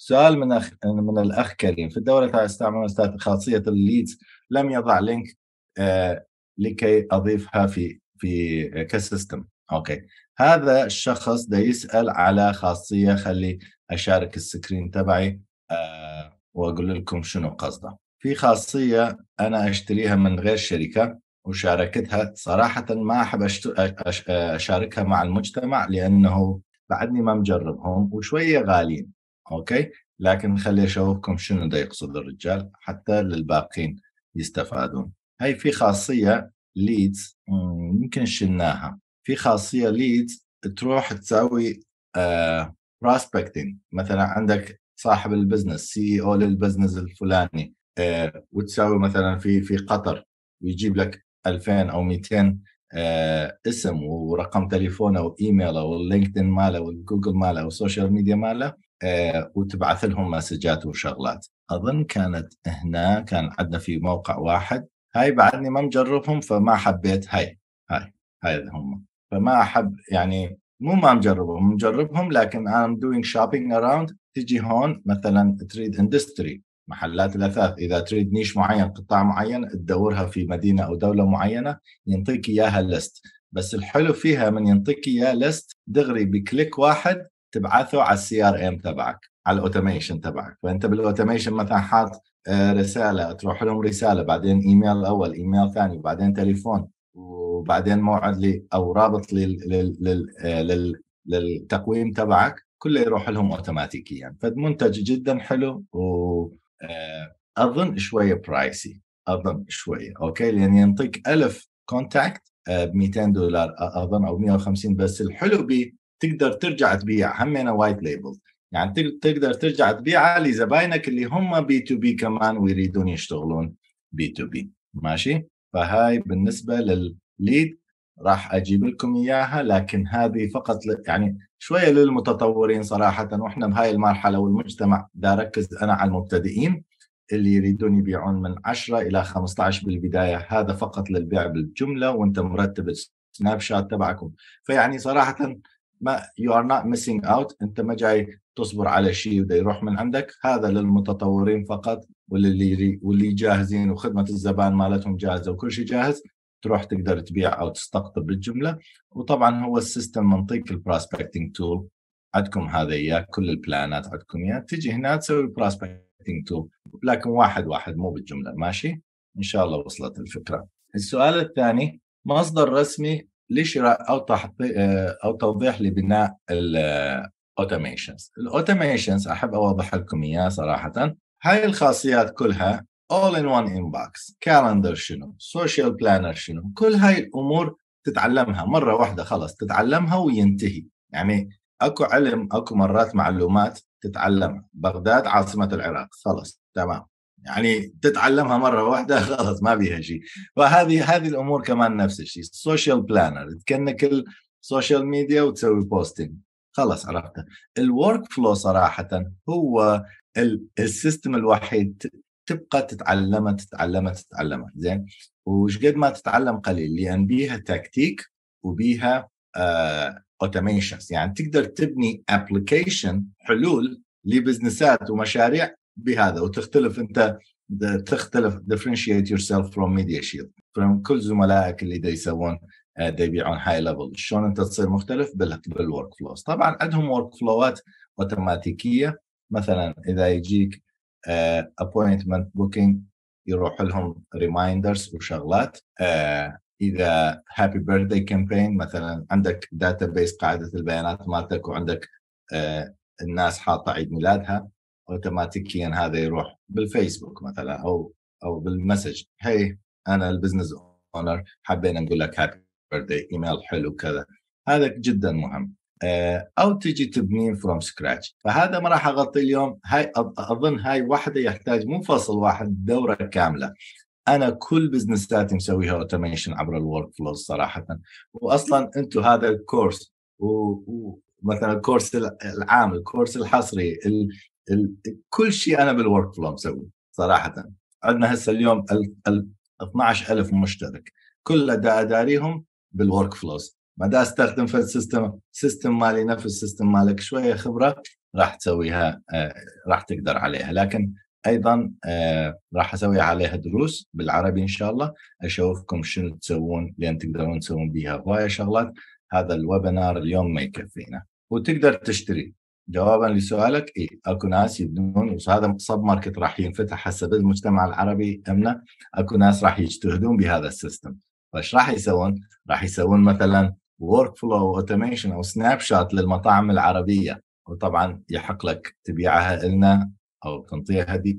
سؤال من أخ... من الاخ كريم في الدوله استعمل خاصيه الليدز لم يضع لينك آه، لكي اضيفها في في كسيستم اوكي هذا الشخص ده يسال على خاصيه خلي اشارك السكرين تبعي آه، واقول لكم شنو قصده في خاصيه انا اشتريها من غير شركه وشاركتها صراحه ما احب اشاركها مع المجتمع لانه بعدني ما مجربهم وشويه غاليين اوكي لكن خلي اشوفكم شنو ده يقصد الرجال حتى للباقين يستفادون هاي في خاصيه ليدز يمكن شلناها في خاصيه ليدز تروح تسوي بروسبكتنج uh, مثلا عندك صاحب البزنس سي او للبزنس الفلاني uh, وتساوي مثلا في في قطر ويجيب لك 2000 او 200 uh, آه، اسم ورقم تليفونه وايميله واللينكدين ماله والجوجل ماله والسوشيال ميديا ماله آه، وتبعث لهم مسجات وشغلات اظن كانت هنا كان عندنا في موقع واحد هاي بعدني ما مجربهم فما حبيت هاي هاي هاي هم فما احب يعني مو ما مجربهم مجربهم لكن ام دوينج شوبينج اراوند تجي هون مثلا تريد اندستري محلات الاثاث اذا تريد نيش معين قطاع معين تدورها في مدينه او دوله معينه ينطيك اياها لست بس الحلو فيها من ينطيك اياه لست دغري بكليك واحد تبعثه على السي ار ام تبعك على الاوتوميشن تبعك فانت بالاوتوميشن مثلا حاط آه، رساله تروح لهم رساله بعدين ايميل اول ايميل ثاني وبعدين تليفون وبعدين موعد لي او رابط آه، لل للتقويم تبعك كله يروح لهم اوتوماتيكيا يعني. فمنتج جدا حلو و آه، اظن شويه برايسي اظن شويه اوكي لان ينطيك ألف كونتاكت ب 200 دولار اظن او 150 بس الحلو به تقدر ترجع تبيع همينا وايت ليبل يعني تقدر ترجع تبيعها لزباينك اللي هم بي تو بي كمان ويريدون يشتغلون بي تو بي ماشي فهاي بالنسبه للليد راح اجيب لكم اياها لكن هذه فقط يعني شويه للمتطورين صراحه واحنا بهاي المرحله والمجتمع دا ركز انا على المبتدئين اللي يريدون يبيعون من 10 الى 15 بالبدايه هذا فقط للبيع بالجمله وانت مرتب السناب شات تبعكم فيعني صراحه ما يو ار نوت ميسينج اوت انت ما جاي تصبر على شيء بده يروح من عندك هذا للمتطورين فقط واللي واللي جاهزين وخدمه الزبائن مالتهم جاهزه وكل شيء جاهز تروح تقدر تبيع او تستقطب بالجمله وطبعا هو السيستم منطيك البروسبكتنج تول عندكم هذا اياه كل البلانات عندكم اياه تجي هنا تسوي البروسبكتنج تول لكن واحد واحد مو بالجمله ماشي ان شاء الله وصلت الفكره السؤال الثاني مصدر رسمي لشراء او آه، او توضيح لبناء الاوتوميشنز الاوتوميشنز احب اوضح لكم اياه صراحه هاي الخاصيات كلها اول ان وان انباكس كالندر شنو سوشيال بلانر شنو كل هاي الامور تتعلمها مره واحده خلص تتعلمها وينتهي يعني اكو علم اكو مرات معلومات تتعلمها بغداد عاصمه العراق خلص تمام يعني تتعلمها مره واحده خلاص ما بيها شيء فهذه هذه الامور كمان نفس الشيء السوشيال بلانر تكنك السوشيال ميديا وتسوي بوستنج خلاص عرفتها الورك فلو صراحه هو السيستم الوحيد تبقى تتعلمها تتعلمها تتعلمها زين وش قد ما تتعلم قليل لان بيها تكتيك وبيها اوتوميشنز آه، يعني تقدر تبني ابلكيشن حلول لبزنسات ومشاريع بهذا وتختلف انت تختلف يور سيلف فروم ميديا شيلد فروم كل زملائك اللي دا يسوون دا يبيعون هاي ليفل شلون انت تصير مختلف بالورك فلوز طبعا عندهم ورك فلوات اوتوماتيكيه مثلا اذا يجيك ابوينتمنت آه، بوكينج يروح لهم ريمايندرز وشغلات آه، اذا هابي بيرثداي كامبين مثلا عندك داتا بيس قاعده البيانات مالتك وعندك آه، الناس حاطه عيد ميلادها اوتوماتيكيا هذا يروح بالفيسبوك مثلا او او بالمسج هي انا البزنس اونر حبينا نقول لك هابي بيرثدي ايميل حلو كذا هذا جدا مهم آه، او تجي تبنيه فروم سكراتش فهذا ما راح اغطي اليوم هاي اظن هاي واحده يحتاج مو فصل واحد دوره كامله انا كل بزنساتي مسويها اوتوميشن عبر الورك فلو صراحه واصلا انتم هذا الكورس ومثلا الكورس العام الكورس الحصري كل شيء انا بالورك فلو مسوي صراحه عندنا هسه اليوم 12000 مشترك كل دا اداريهم بالورك فلوز ما دا استخدم في السيستم سيستم مالي نفس السيستم مالك شويه خبره راح تسويها آه، راح تقدر عليها لكن ايضا آه، راح اسوي عليها دروس بالعربي ان شاء الله اشوفكم شنو تسوون لان تقدرون تسوون بيها هوايه شغلات هذا الويبنار اليوم ما يكفينا وتقدر تشتري جوابا لسؤالك اي اكو ناس يبنون وهذا سب ماركت راح ينفتح هسه بالمجتمع العربي امنا اكو ناس راح يجتهدون بهذا السيستم فايش راح يسوون؟ راح يسوون مثلا ورك فلو اوتوميشن او سناب شوت للمطاعم العربيه وطبعا يحق لك تبيعها لنا او تنطيها هديه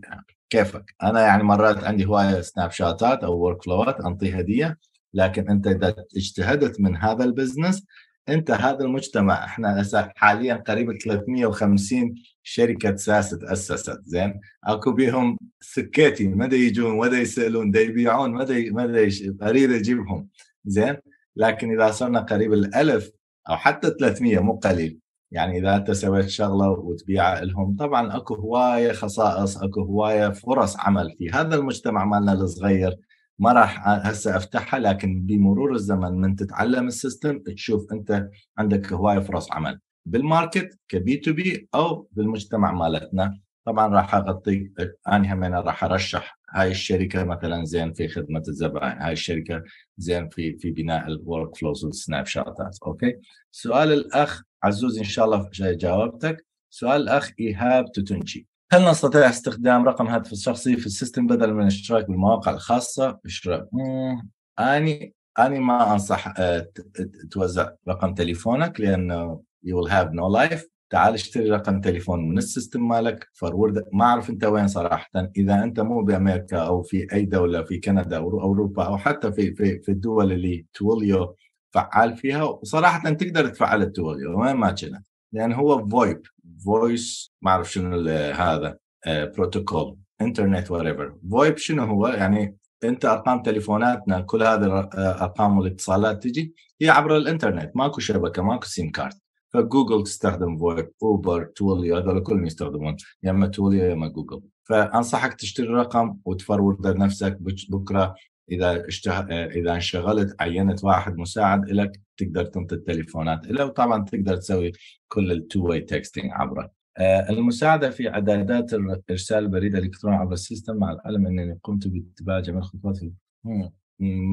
كيفك انا يعني مرات عندي هوايه سناب شوتات او ورك فلوات انطيها هديه لكن انت اذا اجتهدت من هذا البزنس انت هذا المجتمع احنا حاليا قريب 350 شركه ساس تاسست زين اكو بيهم سكيتي مدى يجون مدى يسالون دا يبيعون مدى مدى اريد اجيبهم زين لكن اذا صرنا قريب الالف او حتى 300 مو قليل يعني اذا انت سويت شغله وتبيعها لهم طبعا اكو هوايه خصائص اكو هوايه فرص عمل في هذا المجتمع مالنا الصغير ما راح هسه افتحها لكن بمرور الزمن من تتعلم السيستم تشوف انت عندك هوايه فرص عمل بالماركت كبي تو بي او بالمجتمع مالتنا طبعا راح اغطي انا همين راح ارشح هاي الشركه مثلا زين في خدمه الزبائن هاي الشركه زين في في بناء الورك فلوز والسناب شات اوكي سؤال الاخ عزوز ان شاء الله جاوبتك سؤال الاخ ايهاب توتنشي هل نستطيع استخدام رقم هاتف الشخصي في السيستم بدل من الاشتراك بالمواقع الخاصة؟ اشتراك أني أني ما أنصح آه، توزع رقم تليفونك لأنه you will have no life تعال اشتري رقم تليفون من السيستم مالك فورورد ما اعرف انت وين صراحه اذا انت مو بامريكا او في اي دوله في كندا او اوروبا او حتى في في, في الدول اللي توليو فعال فيها وصراحه تقدر تفعل التوليو وين ما كنت لان هو فويب فويس ما اعرف شنو هذا بروتوكول انترنت ايفر فويب شنو هو يعني انت ارقام تليفوناتنا كل هذه آه، ارقام والاتصالات تجي هي عبر الانترنت ماكو شبكه ماكو سيم كارد فجوجل تستخدم فويب اوبر توليو هذول كلهم يستخدمون يا اما توليو يا اما جوجل فانصحك تشتري رقم وتفرورد لنفسك بكره اذا اشتغ... آه، اذا انشغلت عينت واحد مساعد لك تقدر تنطي التليفونات له وطبعا تقدر تسوي كل التو واي تكستنج عبره آه، المساعدة في إعدادات إرسال البريد الإلكتروني عبر السيستم مع العلم أنني قمت باتباع جميع الخطوات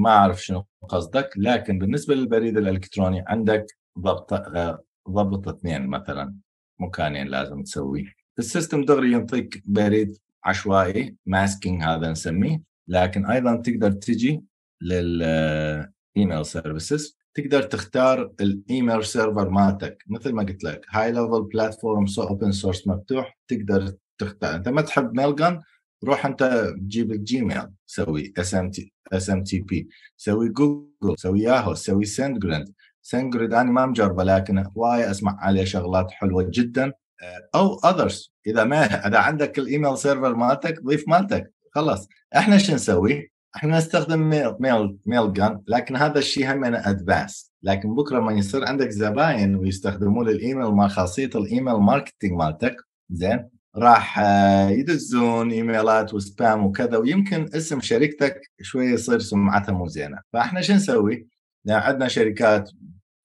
ما أعرف شنو قصدك لكن بالنسبة للبريد الإلكتروني عندك ضبط آه، ضبط اثنين مثلا مكانين لازم تسويه السيستم دغري ينطيك بريد عشوائي ماسكينج هذا نسميه لكن ايضا تقدر تجي للايميل آه، سيرفيسز تقدر تختار الايميل سيرفر مالتك مثل ما قلت لك هاي ليفل بلاتفورم سو اوبن سورس مفتوح تقدر تختار انت ما تحب ميلجن روح انت جيب الجيميل سوي اس ام تي اس ام تي بي سوي جوجل سوي ياهو سوي سند جريد انا ما مجربه لكن هواي اسمع عليه شغلات حلوه جدا او اذرز اذا ما اذا عندك الايميل سيرفر مالتك ضيف مالتك خلاص احنا شو نسوي؟ احنا نستخدم ميل ميل ميل جن لكن هذا الشيء هم ادفانس لكن بكره ما يصير عندك زباين ويستخدمون الايميل مع خاصيه الايميل ماركتينج مالتك زين راح آه، يدزون ايميلات وسبام وكذا ويمكن اسم شركتك شويه يصير سمعتها مو زينه فاحنا شو نسوي؟ نعم، عندنا شركات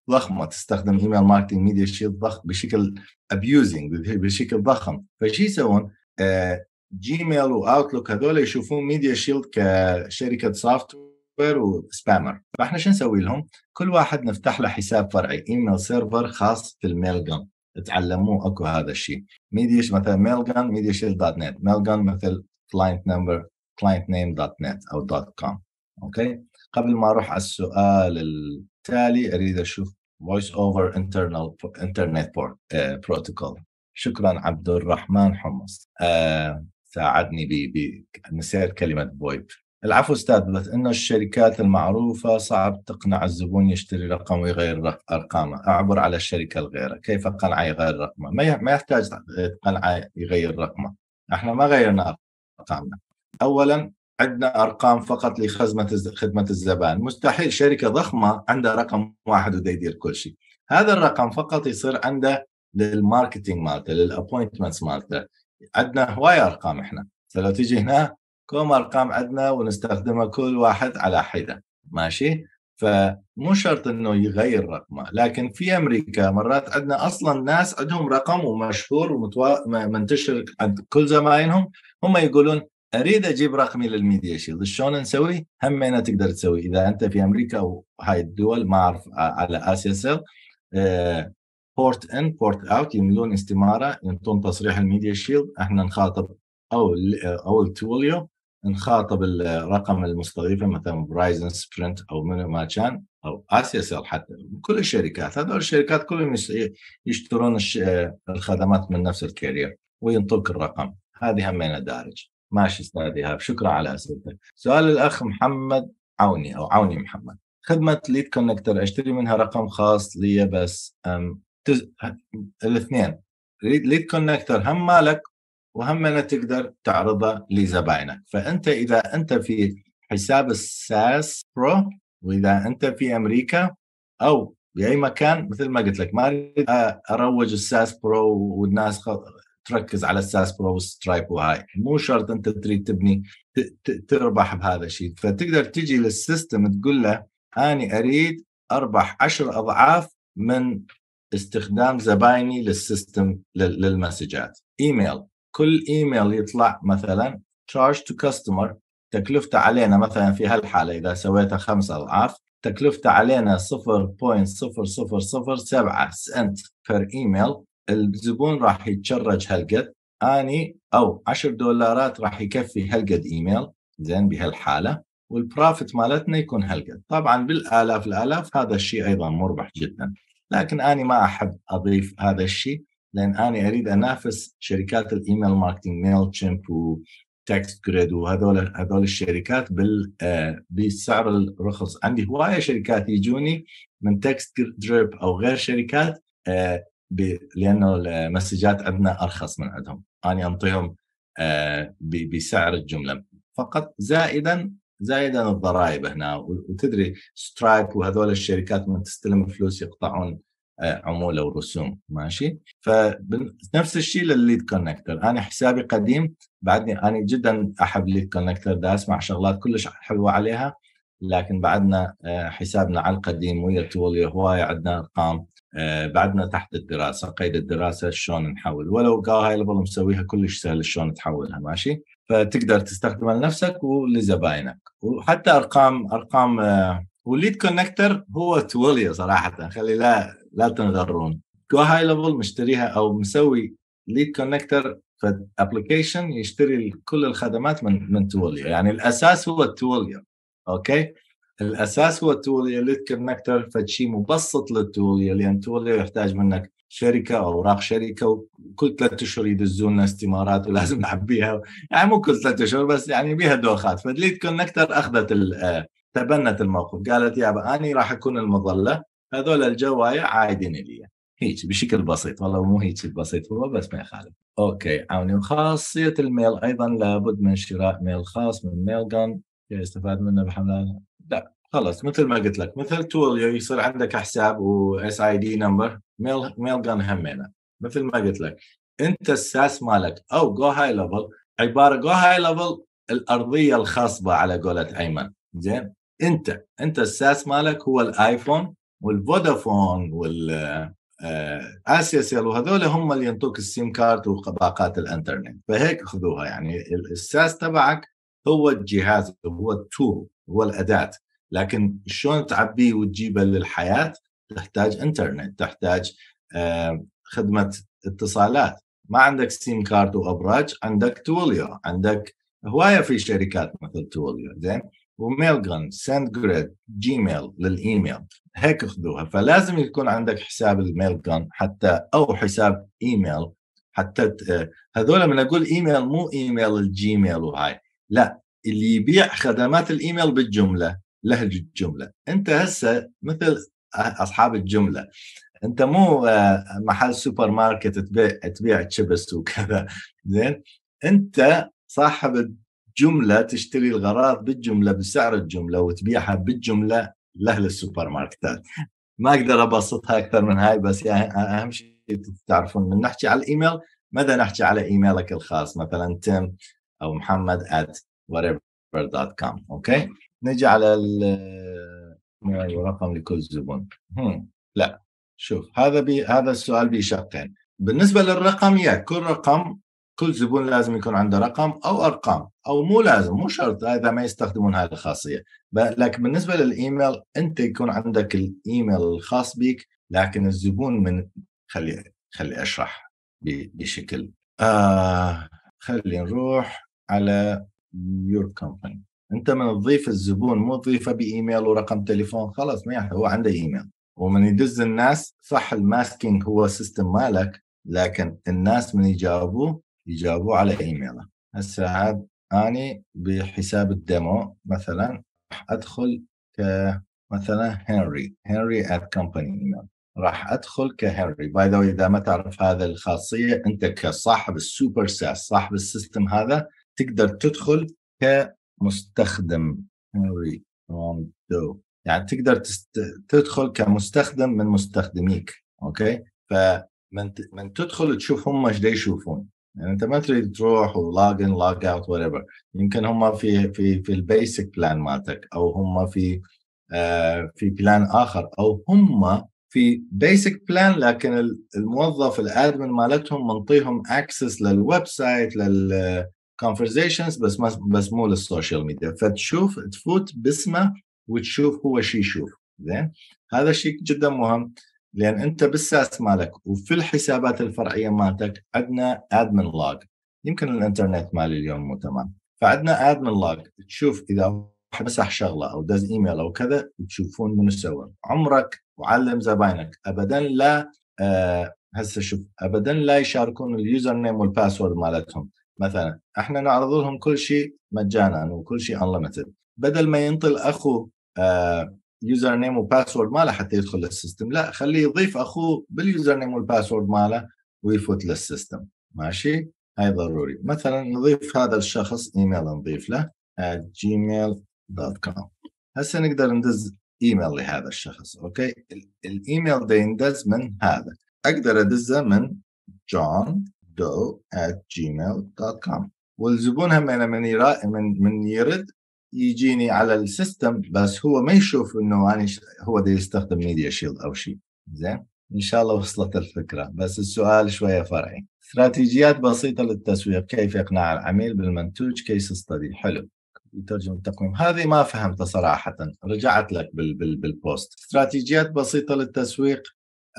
ضخمه تستخدم ايميل ماركتينج ميديا شيء ضخم بشكل ابيوزنج بشكل ضخم فشو يسوون؟ آه، جيميل واوتلوك هذول يشوفون ميديا شيلد كشركه سوفت وير وسبامر فاحنا شو نسوي لهم؟ كل واحد نفتح له حساب فرعي ايميل سيرفر خاص في الميل جن تعلموه اكو هذا الشيء ميديا مثلا ميل جن ميديا شيلد دوت نت ميل جن مثل كلاينت نمبر كلاينت نيم دوت نت او دوت كوم اوكي قبل ما اروح على السؤال التالي اريد اشوف فويس اوفر انترنال انترنت بروتوكول شكرا عبد الرحمن حمص آه، ساعدني بنسيت كلمه بويب العفو استاذ بس انه الشركات المعروفه صعب تقنع الزبون يشتري رقم ويغير ارقامه، اعبر على الشركه الغيره، كيف اقنعه يغير رقمه؟ ما يحتاج تقنعه يغير رقمه، احنا ما غيرنا ارقامنا. اولا عندنا ارقام فقط لخدمه خدمه الزبائن، مستحيل شركه ضخمه عندها رقم واحد وده يدير كل شيء. هذا الرقم فقط يصير عنده للماركتينج مالته، للابوينتمنتس مالته، عندنا هواي ارقام احنا فلو تيجي هنا كم ارقام عندنا ونستخدمها كل واحد على حده ماشي فمو شرط انه يغير رقمه لكن في امريكا مرات عندنا اصلا ناس عندهم رقم ومشهور ومنتشر عند كل زمائنهم هم يقولون اريد اجيب رقمي للميديا شيلد شلون نسوي همينه تقدر تسوي اذا انت في امريكا وهاي الدول ما اعرف آه، على اسيا سيل آه، بورت ان بورت اوت يملون استماره ينطون تصريح الميديا شيلد احنا نخاطب او او التوليو نخاطب الرقم المستضيفه مثلا برايزن سبرنت او منو ما كان او سيل حتى كل الشركات هذول الشركات كلهم يشترون الخدمات من نفس الكارير وينطوك الرقم هذه همينه دارج ماشي استاذ ايهاب شكرا على اسئلتك سؤال الاخ محمد عوني او عوني محمد خدمه ليد كونكتر اشتري منها رقم خاص لي بس ام تز... الاثنين ليد كونكتر هم مالك وهم أنا تقدر تعرضه لزباينك فانت اذا انت في حساب الساس برو واذا انت في امريكا او باي مكان مثل ما قلت لك ما اريد اروج الساس برو والناس خل... تركز على الساس برو والسترايب وهاي مو شرط انت تريد تبني ت... تربح بهذا الشيء فتقدر تجي للسيستم تقول له اني اريد اربح 10 اضعاف من استخدام زبايني للسيستم للمسجات ايميل كل ايميل يطلع مثلا تشارج تو كاستمر تكلفته علينا مثلا في هالحاله اذا سويتها خمس اضعاف تكلفته علينا 0.0007 سنت بير ايميل الزبون راح يتشرج هالقد اني او 10 دولارات راح يكفي هالقد ايميل زين بهالحاله والبروفيت مالتنا يكون هالقد طبعا بالالاف الالاف هذا الشيء ايضا مربح جدا لكن إيه. أنا ما أحب أضيف هذا الشيء لأن أنا أريد أنافس شركات الإيميل ماركتينج ميل تشيمب تكست جريد وهذول هذول الشركات بال آه، بسعر الرخص عندي هوايه شركات يجوني من تكست دريب او غير شركات آه، لانه المسجات عندنا ارخص من عندهم انا انطيهم آه، بسعر الجمله فقط زائدا زائدا الضرائب هنا وتدري سترايب وهذول الشركات ما تستلم فلوس يقطعون آه، عموله ورسوم ماشي فنفس الشيء للليد كونكتر انا حسابي قديم بعدني انا جدا احب ليد كونكتر دا اسمع شغلات كلش حلوه عليها لكن بعدنا آه، حسابنا على القديم ويا تولي هواي عندنا ارقام آه، بعدنا تحت الدراسه قيد الدراسه شلون نحول ولو قا هاي مسويها كلش سهل شلون تحولها ماشي فتقدر تستخدمها لنفسك ولزباينك وحتى ارقام ارقام آه، والليد كونكتر هو توليا صراحه خلي لا لا تنغرون جو هاي ليفل مشتريها او مسوي ليد كونكتر فابلكيشن يشتري كل الخدمات من من توليا يعني الاساس هو التوليا اوكي الاساس هو التوليا ليد كونكتر فشيء مبسط للتوليا لان توليا يحتاج منك شركه اوراق شركه وكل ثلاثة اشهر يدزوا لنا استمارات ولازم نعبيها يعني مو كل ثلاثة اشهر بس يعني بيها دوخات فدليت كونكتر اخذت آه، تبنت الموقف قالت يابا اني راح اكون المظله هذول الجوايا عايدين لي هيك بشكل بسيط والله مو هيك بسيط هو بس ما يخالف اوكي عاوني وخاصيه الميل ايضا لابد من شراء ميل خاص من ميل جان يستفاد منه بحملات لا خلص مثل ما قلت لك مثل تول يصير عندك حساب واس اي دي نمبر ميل ميل جن همينه مثل ما قلت لك انت الساس مالك او جو هاي ليفل عباره جو هاي ليفل الارضيه الخصبه على قولة ايمن زين انت انت الساس مالك هو الايفون والفودافون وال آه، اسيا سيل وهذول هم اللي ينطوك السيم كارت وباقات الانترنت فهيك خذوها يعني الساس تبعك هو الجهاز هو التول هو الاداه لكن شلون تعبيه وتجيبه للحياه تحتاج انترنت تحتاج خدمه اتصالات ما عندك سيم كارد وابراج عندك توليو عندك هوايه في شركات مثل توليو زين وميل جن سند جريد جيميل للايميل هيك خذوها فلازم يكون عندك حساب الميل جن حتى او حساب ايميل حتى آه، هذول من اقول ايميل مو ايميل الجيميل وهاي لا اللي يبيع خدمات الايميل بالجمله لهج الجمله انت هسه مثل اصحاب الجمله انت مو آه، محل سوبر ماركت تبيع تبيع تشبس وكذا زين انت صاحب الجمله تشتري الغراض بالجمله بسعر الجمله وتبيعها بالجمله لاهل السوبر ماركتات ما اقدر ابسطها اكثر من هاي بس يعني اهم شيء تعرفون من نحكي على الايميل ماذا نحكي على ايميلك الخاص مثلا تم او محمد at whatever.com اوكي okay? نجي على معي آه، أيوة، رقم لكل زبون لا شوف هذا بي هذا السؤال بشقين بالنسبه للرقم يا كل رقم كل زبون لازم يكون عنده رقم او ارقام او مو لازم مو شرط اذا ما يستخدمون هذه الخاصيه لكن بالنسبه للايميل انت يكون عندك الايميل الخاص بك لكن الزبون من خلي خلي اشرح بشكل آه خلي نروح على يور company انت من تضيف الزبون مو تضيفه بايميل ورقم تليفون خلاص ما هو عنده ايميل ومن يدز الناس صح الماسكينج هو سيستم مالك لكن الناس من يجاوبوه يجاوبوه على ايميله هسه عاد اني بحساب الديمو مثلا ادخل ك مثلا هنري هنري ات كومباني ايميل راح ادخل كهنري باي ذا اذا ما تعرف هذا الخاصيه انت كصاحب السوبر ساس صاحب السيستم هذا تقدر تدخل ك مستخدم هنري دو يعني تقدر تست... تدخل كمستخدم من مستخدميك اوكي فمن ت... من تدخل تشوف هم ايش يشوفون يعني انت ما تريد تروح ولوج ان لوج اوت وات يمكن هم في في في البيسك بلان مالتك او هم في آه في بلان اخر او هم في بيسك بلان لكن الموظف الادمن مالتهم منطيهم اكسس للويب سايت لل conversations بس ما بس مو للسوشيال ميديا فتشوف تفوت باسمه وتشوف هو شو يشوف زين هذا الشيء جدا مهم لان انت بالساس مالك وفي الحسابات الفرعيه مالتك عندنا ادمن لوج يمكن الانترنت مالي اليوم مو تمام فعندنا ادمن لوج تشوف اذا مسح شغله او دز ايميل او كذا تشوفون منو سوى عمرك وعلم زباينك ابدا لا أه هسه شوف ابدا لا يشاركون اليوزر نيم والباسورد مالتهم مثلا احنا نعرض لهم كل شيء مجانا وكل شيء انليمتد بدل ما ينطي الاخو يوزر نيم وباسورد ماله حتى يدخل للسيستم لا خليه يضيف اخوه باليوزر نيم والباسورد ماله ويفوت للسيستم ماشي هاي ضروري مثلا نضيف هذا الشخص ايميل نضيف له gmail gmail.com هسه نقدر ندز ايميل لهذا الشخص اوكي الايميل ده يندز من هذا اقدر ادزه من جون gmail.com والزبون هم أنا من يرا من من يرد يجيني على السيستم بس هو ما يشوف انه انا هو ده يستخدم ميديا شيلد او شيء زين ان شاء الله وصلت الفكره بس السؤال شويه فرعي استراتيجيات بسيطه للتسويق كيف اقناع العميل بالمنتوج كيس ستدي حلو يترجم التقويم هذه ما فهمتها صراحة رجعت لك بال بال بالبوست استراتيجيات بسيطة للتسويق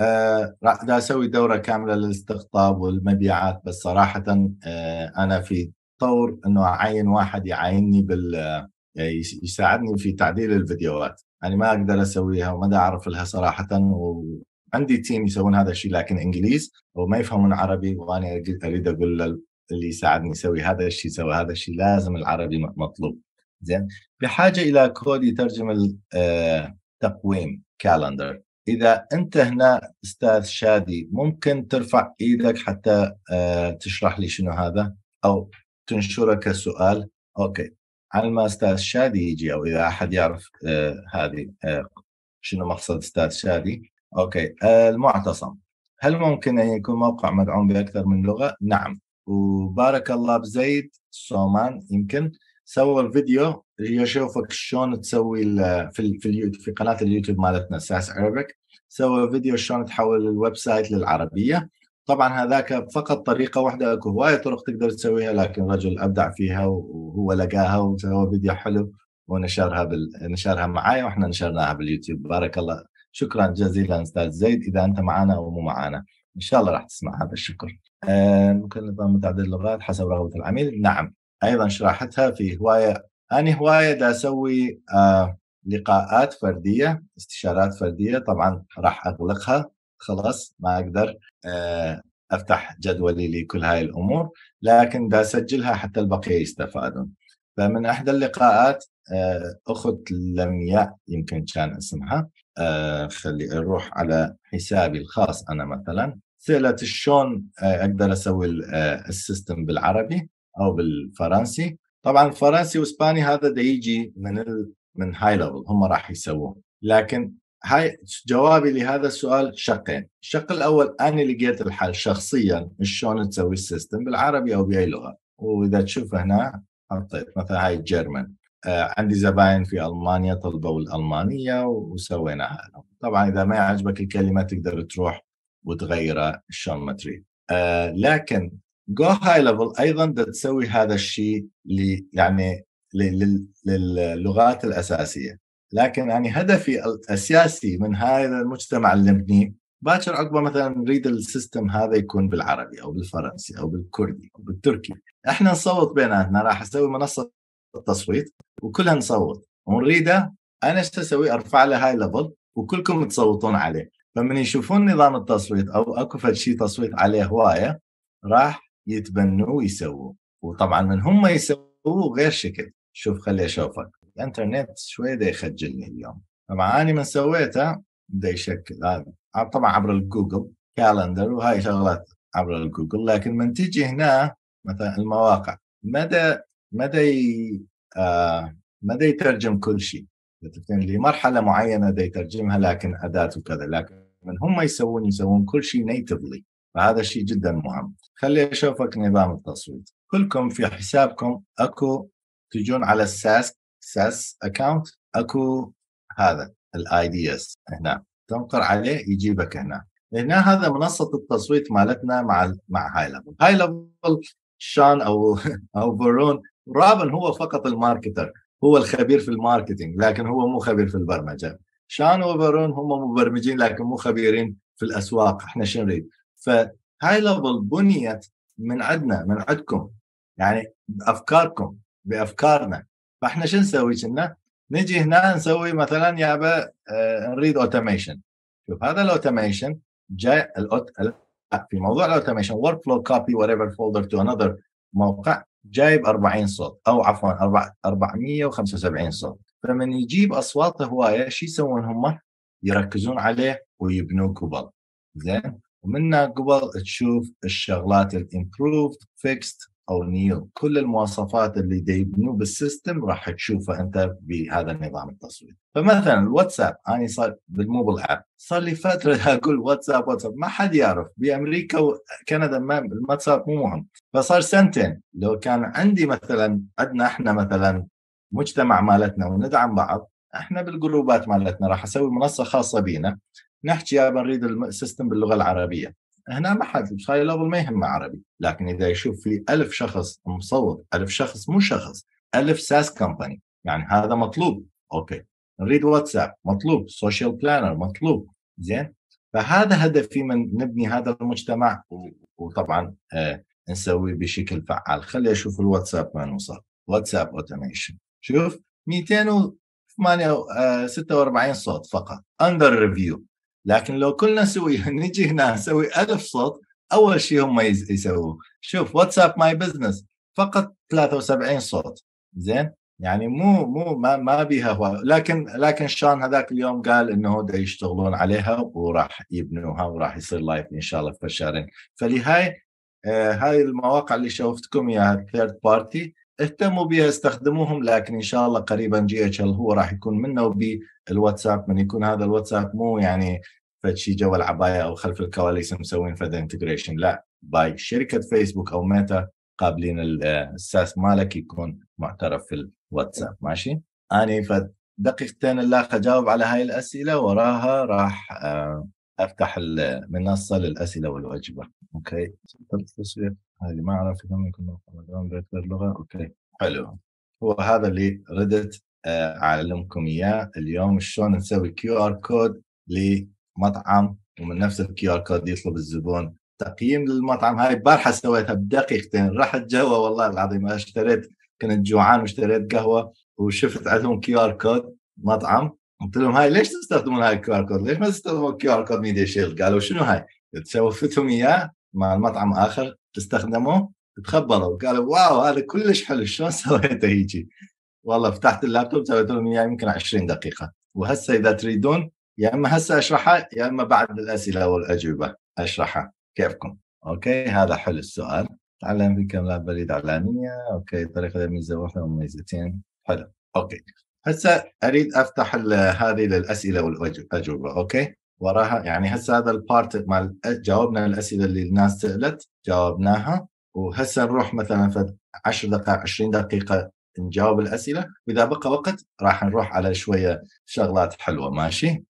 آه راح اسوي دوره كامله للاستقطاب والمبيعات بس صراحه آه انا في طور انه اعين واحد يعينني بال آه، يساعدني في تعديل الفيديوهات يعني ما اقدر اسويها وما اعرف لها صراحه وعندي تيم يسوون هذا الشيء لكن انجليز وما يفهمون عربي وانا اريد اقول اللي يساعدني يسوي هذا الشيء سوي هذا الشيء لازم العربي مطلوب زين بحاجه الى كود يترجم التقويم آه، كالندر اذا انت هنا استاذ شادي ممكن ترفع ايدك حتى آه، تشرح لي شنو هذا او تنشره كسؤال اوكي على ما استاذ شادي يجي او اذا احد يعرف آه، هذه آه، شنو مقصد استاذ شادي اوكي المعتصم هل ممكن ان يكون موقع مدعوم باكثر من لغه؟ نعم وبارك الله بزيد سومان يمكن سوى الفيديو جي اشوفك شلون تسوي في في في قناه اليوتيوب مالتنا ساس عربك سوى فيديو شلون تحول الويب سايت للعربيه طبعا هذاك فقط طريقه واحده اكو هوايه طرق تقدر تسويها لكن الرجل ابدع فيها وهو لقاها وسوى فيديو حلو ونشرها بال... نشرها معايا واحنا نشرناها باليوتيوب بارك الله شكرا جزيلا استاذ زيد اذا انت معنا او مو معنا ان شاء الله راح تسمع هذا الشكر آه ممكن نظام متعدد اللغات حسب رغبه العميل نعم ايضا شرحتها في هوايه أنا هواية دا أسوي آه لقاءات فردية استشارات فردية طبعا راح أغلقها خلاص ما أقدر آه أفتح جدولي لكل هاي الأمور لكن دا أسجلها حتى البقية يستفادون فمن إحدى اللقاءات آه، أخت لمياء يمكن كان اسمها آه، خلي أروح على حسابي الخاص أنا مثلا سألت شلون آه، أقدر أسوي السيستم بالعربي أو بالفرنسي طبعا فرنسي واسباني هذا ده يجي من ال... من هاي ليفل هم راح يسووه لكن هاي جوابي لهذا السؤال شقين الشق الاول انا لقيت الحل شخصيا شلون تسوي السيستم بالعربي او باي لغه واذا تشوف هنا حطيت مثلا هاي الجيرمن آه عندي زباين في المانيا طلبوا الالمانيه وسويناها لهم طبعا اذا ما يعجبك الكلمه تقدر تروح وتغيرها شلون ما تريد آه لكن جو هاي ليفل ايضا تسوي هذا الشيء يعني للغات الاساسيه لكن يعني هدفي الاساسي من هذا المجتمع اللي نبنيه باكر عقبه مثلا نريد السيستم هذا يكون بالعربي او بالفرنسي او بالكردي او بالتركي احنا نصوت بيناتنا راح اسوي منصه التصويت وكلها نصوت ونريده انا ايش اسوي ارفع له هاي ليفل وكلكم تصوتون عليه فمن يشوفون نظام التصويت او اكو شيء تصويت عليه هوايه راح يتبنوا ويسووا وطبعا من هم يسووا غير شكل شوف خلي اشوفك الانترنت شوي دا يخجلني اليوم طبعا انا من سويته بدا يشكل هذا طبعا عبر الجوجل كالندر وهاي شغلات عبر الجوجل لكن من تجي هنا مثلا المواقع مدى مدى آه مدى يترجم كل شيء لمرحله معينه دا يترجمها لكن اداه وكذا لكن من هم يسوون يسوون كل شيء نيتفلي فهذا شيء جدا مهم خلي اشوفك نظام التصويت كلكم في حسابكم اكو تجون على الساس ساس اكونت اكو هذا الاي دي اس هنا تنقر عليه يجيبك هنا هنا هذا منصه التصويت مالتنا مع مع هاي ليفل هاي ليفل شان او او فورون رابن هو فقط الماركتر هو الخبير في الماركتينج لكن هو مو خبير في البرمجه شان وفيرون هم مبرمجين لكن مو خبيرين في الاسواق احنا شنو نريد هاي ليفل بنيت من عندنا من عندكم يعني بافكاركم بافكارنا فاحنا شو نسوي كنا؟ نجي هنا نسوي مثلا يابا آه، نريد اوتوميشن شوف هذا الاوتوميشن جاي الأوت... في موضوع الاوتوميشن ورك فلو كوبي وات ايفر فولدر تو انذر موقع جايب 40 صوت او عفوا 475 صوت فمن يجيب اصوات هوايه شو يسوون هم؟ يركزون عليه ويبنون كوبل زين ومنها قبل تشوف الشغلات الامبروفد فيكست او نيو كل المواصفات اللي يبنوا بالسيستم راح تشوفها انت بهذا النظام التصوير فمثلا الواتساب انا صار بالموبل اب صار لي فتره اقول واتساب واتساب ما حد يعرف بامريكا وكندا ما الواتساب مو مهم فصار سنتين لو كان عندي مثلا عندنا احنا مثلا مجتمع مالتنا وندعم بعض احنا بالجروبات مالتنا راح اسوي منصه خاصه بينا نحكي يا بنريد السيستم باللغه العربيه هنا ما حد هاي ليفل ما يهمه عربي لكن اذا يشوف في ألف شخص مصوت ألف شخص مو شخص ألف ساس كمباني يعني هذا مطلوب اوكي نريد واتساب مطلوب سوشيال بلانر مطلوب زين فهذا هدفي من نبني هذا المجتمع وطبعا نسوي آه، نسويه بشكل فعال خلي اشوف الواتساب وين وصل واتساب اوتوميشن شوف 246 آه، صوت فقط اندر ريفيو لكن لو كلنا سويها نجي هنا نسوي ألف صوت أول شيء هم يسووه شوف واتساب ماي بزنس فقط 73 صوت زين يعني مو مو ما ما بيها هو لكن لكن شان هذاك اليوم قال انه دا يشتغلون عليها وراح يبنوها وراح يصير لايف ان شاء الله في الشهرين فلهي آه هاي المواقع اللي شوفتكم يا ثيرد بارتي اهتموا بها استخدموهم لكن ان شاء الله قريبا جي اتش ال هو راح يكون منه وبالواتساب من يكون هذا الواتساب مو يعني فشي جوا العبايه او خلف الكواليس مسوين فد انتجريشن لا باي شركه فيسبوك او ميتا قابلين الساس مالك يكون معترف في الواتساب ماشي اني فد دقيقتين الاخ اجاوب على هاي الاسئله وراها راح آه، افتح المنصه للاسئله والاجوبه اوكي تفضل هذه ما اعرف اذا ممكن نوقع غير لغه اوكي حلو هو هذا اللي ردت آه، اعلمكم اياه اليوم شلون نسوي كيو ار كود لمطعم ومن نفس الكيو ار كود يطلب الزبون تقييم للمطعم هاي البارحه سويتها بدقيقتين رحت جوا والله العظيم اشتريت كنت جوعان واشتريت قهوه وشفت عندهم كيو ار كود مطعم قلت لهم هاي ليش تستخدمون هاي الكيو ار كود؟ ليش ما تستخدمون كيو ار كود ميديا شيلد؟ قالوا شنو هاي؟ سوفتهم اياه مع المطعم اخر تستخدمه تخبلوا قالوا واو هذا كلش حلو شلون سويته هيجي والله فتحت اللابتوب سويت لهم اياه يمكن 20 دقيقه وهسه اذا تريدون يا اما هسه اشرحها يا اما بعد الاسئله والاجوبه اشرحها كيفكم اوكي هذا حلو السؤال تعلم في لعبه بريد علانيه اوكي طريقه ميزه واحده وميزتين حلو اوكي هسه اريد افتح هذه للاسئله والاجوبه اوكي وراها يعني هسه هذا البارت مال جاوبنا الاسئله اللي الناس سالت جاوبناها وهسه نروح مثلا في 10 دقائق 20 دقيقه نجاوب الاسئله واذا بقى وقت راح نروح على شويه شغلات حلوه ماشي